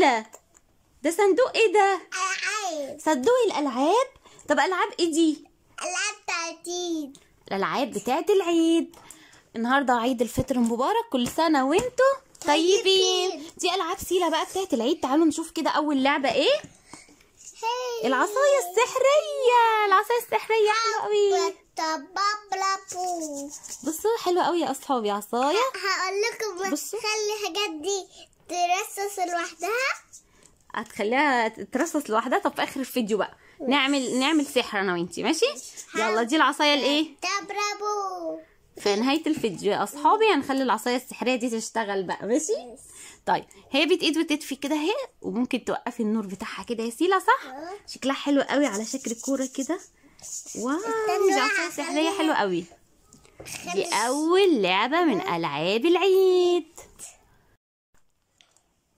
جميلة ده صندوق ايه ده العاب صندوق الالعاب طب العاب ايه دي العاب بتاعت العيد الالعاب بتاعت العيد النهارده عيد الفطر المبارك كل سنه وانتو طيبين. دي العاب سيلا بقى بتاعت العيد تعالوا نشوف كده اول لعبه ايه العصايه السحريه العصايه السحريه حلوه قوي بصوا حلوه قوي يا اصحابي عصايه هقول لكم خلي الحاجات دي ترصص لوحدها هتخليها ترصص لوحدها طب في اخر الفيديو بقى نعمل نعمل سحر انا وانتي ماشي يلا دي العصايه الايه تبربو في نهايه الفيديو يا اصحابي هنخلي العصايه السحريه دي تشتغل بقى ماشي طيب هي بتقيد وتدفي كده اهي وممكن توقفي النور بتاعها كده يا سيلا صح أه. شكلها حلو قوي على شكل كوره كده واو دي عصايه سحريه حلوه قوي دي اول لعبه من أه. العاب العيد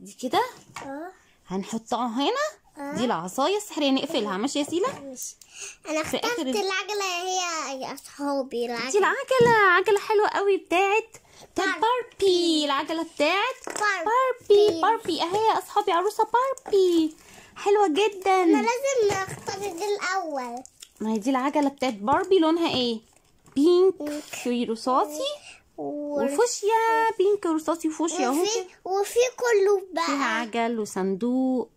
دي كده أه. هنحطها هنا آه. دي العصايه السحريه نقفلها ماشي يا سيلا ماشي انا اخترت العجله هي يا اصحابي العجله دي العجله عجله حلوه قوي بتاعت بتاعت باربي العجله بتاعت باربي باربي اهي يا اصحابي عروسه باربي حلوه جدا انا لازم اختار دي الاول ما هي دي العجله بتاعت باربي لونها ايه بينك في رصاصي وفوشيا بينك رصاصي فوشيا اهو وفي كله بقى فيها عجل وصندوق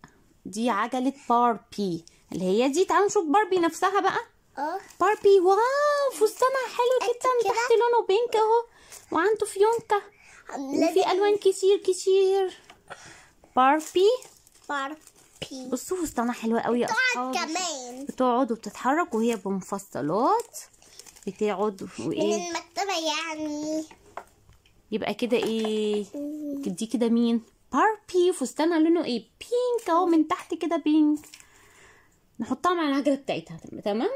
دي عجلة باربي اللي هي دي تعالوا نشوف باربي نفسها بقى اه باربي واو فستانها حلو جدا تحت لونه بينك اهو وعنده فيونكة وفي الوان كتير كتير باربي باربي بصوا فستانها حلوة قوي يا اصحابي بتقعد كمان بتقعد وبتتحرك وهي بمفصلات بتقعد وايه من المكتبه يعني يبقى كده ايه دي كده مين باربي فستانها لونه ايه بينك اهو من تحت كده بينك نحطها مع العجله بتاعتها تمام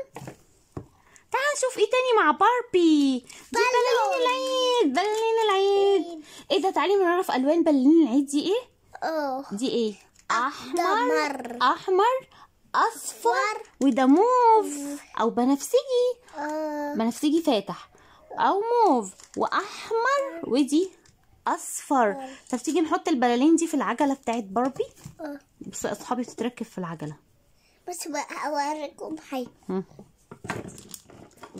تعال نشوف ايه تاني مع باربي دي بلالين العيد بلالين العيد إيه؟, ايه ده تعالي نعرف الوان بلالين العيد دي ايه اه دي ايه احمر احمر اصفر وده موف او بنفسجي آه. بنفسجي فاتح او موف واحمر ودي اصفر طب تيجي نحط البلالين دي في العجله بتاعت باربي آه. بس اصحابي بتتركب في العجله بس بقى اوريكم حاجه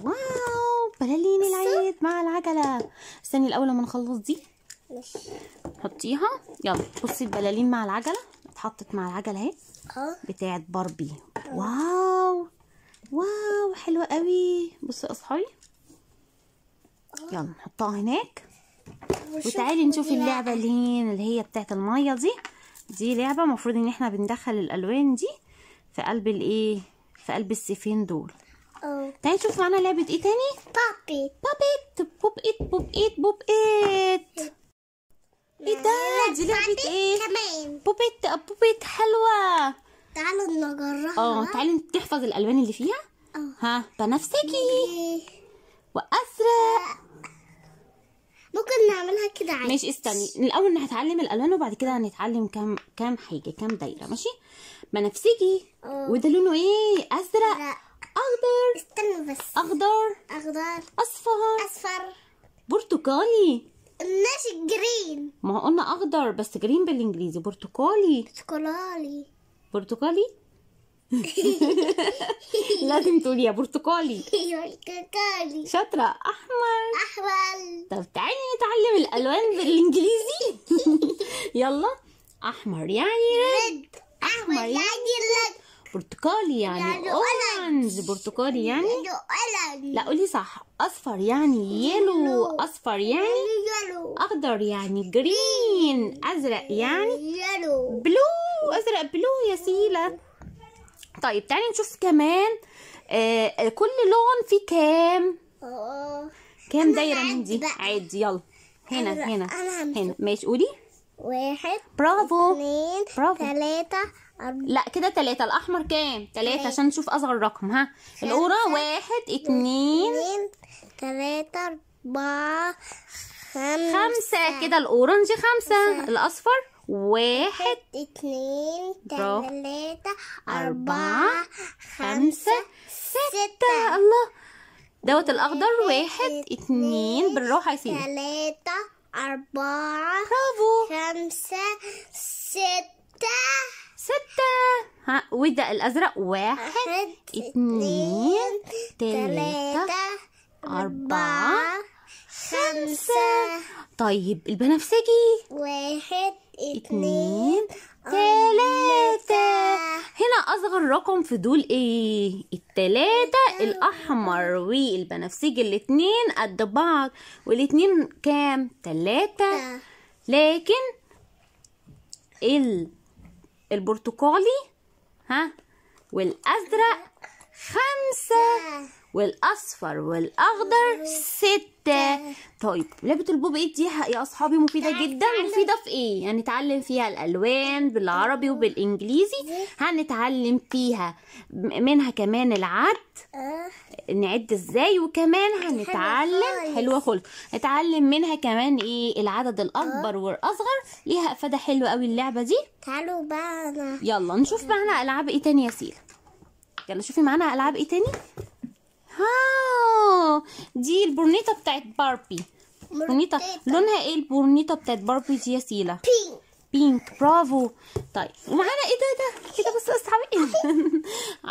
واو بلالين العيد مع العجله استني الاول لما نخلص دي ماشي حطيها يلا بصي البلالين مع العجله اتحطت مع العجله اهي اه بتاعه باربي واو واو حلوه قوي بصي اصحي اه. يلا نحطها هناك وتعالي نشوف اللعبه اللي هي اللي هي بتاعه الميه دي دي لعبه المفروض ان احنا بندخل الالوان دي في قلب الايه في قلب السيفين دول اه تعالي نشوف معانا لعبه ايه تاني بابي بابي بوب ايت بوب ايت بوب ايت ايه ده دي لعبه ايه بوبيت بوبيت حلوه تعالوا نجربها اه تعالي تحفظ الالوان اللي فيها أوه. ها بنفسجي إيه. وازرق ممكن نعملها كده عادي ماشي استني الاول هتعلم الالوان وبعد كده هنتعلم كام كام حاجه كام دايره ماشي بنفسجي وده لونه ايه ازرق لا. اخضر استنى بس اخضر اخضر اصفر اصفر برتقالي الناس الجرين ما هو قلنا اخضر بس جرين بالانجليزي برتقالي برتقالي برتقالي لازم تقولي يا برتقالي برتقالي شاطرة أحمر أحمر طب تعالي نتعلم الألوان بالإنجليزي يلا أحمر يعني رد أحمر يعني برتقالي يعني اورنج برتقالي يعني لا قولي صح اصفر يعني يلو اصفر يعني اخضر يعني جرين ازرق يعني بلو ازرق بلو يا سيلا طيب تعالي نشوف كمان آه كل لون فيه كام آه. كام دايره من دي عادي يلا هنا هنا هنا ماشي قولي واحد برافو اثنين برافو ثلاثة لا كده تلاتة الأحمر كام؟ تلاتة عشان نشوف أصغر رقم ها القورة واحد اتنين تلاتة أربعة خمسة خمسة كده الأورنج خمسة الأصفر واحد اتنين تلاتة أربعة خمسة ستة الله دوت الأخضر واحد اتنين بالروح يا سيدي تلاتة أربعة برافو خمسة ستة ستة ها وده الأزرق واحد اتنين تلاتة أربعة خمسة طيب البنفسجي واحد اتنين تلاتة هنا أصغر رقم في دول إيه؟ التلاتة الأحمر والبنفسجي الاتنين قد بعض والاتنين كام؟ تلاتة لكن ال البرتقالي ها والازرق خمسه والاصفر والاخضر ستة طيب لعبة البوب ايد دي يا اصحابي مفيدة جدا مفيدة في ايه هنتعلم يعني فيها الالوان بالعربي وبالانجليزي هنتعلم فيها منها كمان العد نعد ازاي وكمان هنتعلم حلوة خالص نتعلم منها كمان ايه العدد الاكبر والاصغر ليها افادة حلوة قوي اللعبة دي تعالوا بقى يلا نشوف معانا العاب ايه تاني يا سيلا يلا شوفي معنا العاب ايه تاني دي البورنيطة بتاعت باربي بورنيطة لونها ايه البورنيطة بتاعت باربي دي يا سيلا بينك بينك برافو طيب ومعانا ايه ده ده ايه ده يا اصحابي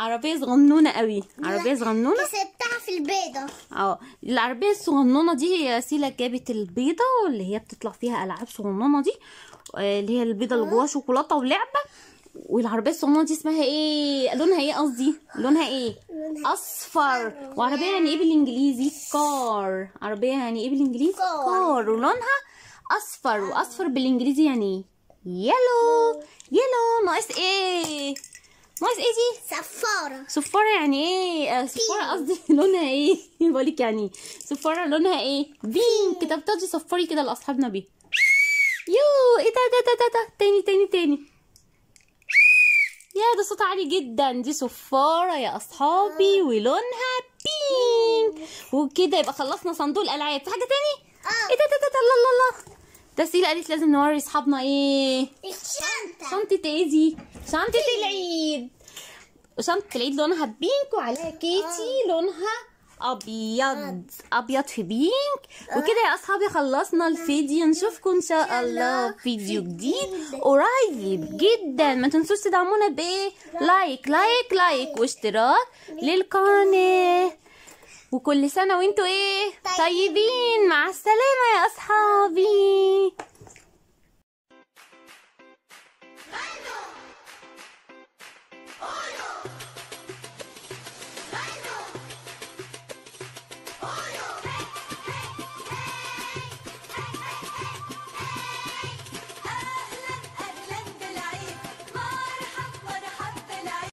عربيه صغنونه قوي عربيه صغنونه كسبتها في البيضه اه العربيه الصغنونه دي هي سيلا جابت البيضه اللي هي بتطلع فيها العاب صغنونه دي آه، اللي هي البيضه اللي جواها شوكولاته ولعبه والعربيه الصغننه دي اسمها ايه لونها ايه قصدي لونها ايه اصفر وعربيه يعني ايه بالانجليزي كار عربيه يعني ايه بالانجليزي كار ولونها اصفر واصفر بالانجليزي يعني ايه يلو يلو ناقص ايه ناقص ايه دي صفاره صفاره يعني ايه آه، صفاره قصدي لونها ايه بقول لك يعني صفاره لونها ايه بينك طب تاخدي صفري كده لاصحابنا بيه يو ايه ده ده ده ده تاني تاني تاني يا ده صوت عالي جدا دي صفارة يا أصحابي آه. ولونها بينك وكده يبقى خلصنا صندوق الألعاب في حاجة تاني؟ اه ايه ده ده الله الله الله تسيلة قالت لازم نوري أصحابنا إيه؟ الشنطة شنطة إيه دي؟ شنطة العيد شنطة العيد لونها بينك وعليها كيتي آه. لونها ابيض ابيض في بينك وكده يا اصحابي خلصنا الفيديو نشوفكم ان شاء الله في فيديو جديد قريب جدا ما تنسوش تدعمونا بايه لايك لايك لايك واشتراك للقناه وكل سنه وانتوا ايه طيبين مع السلامه يا اصحابي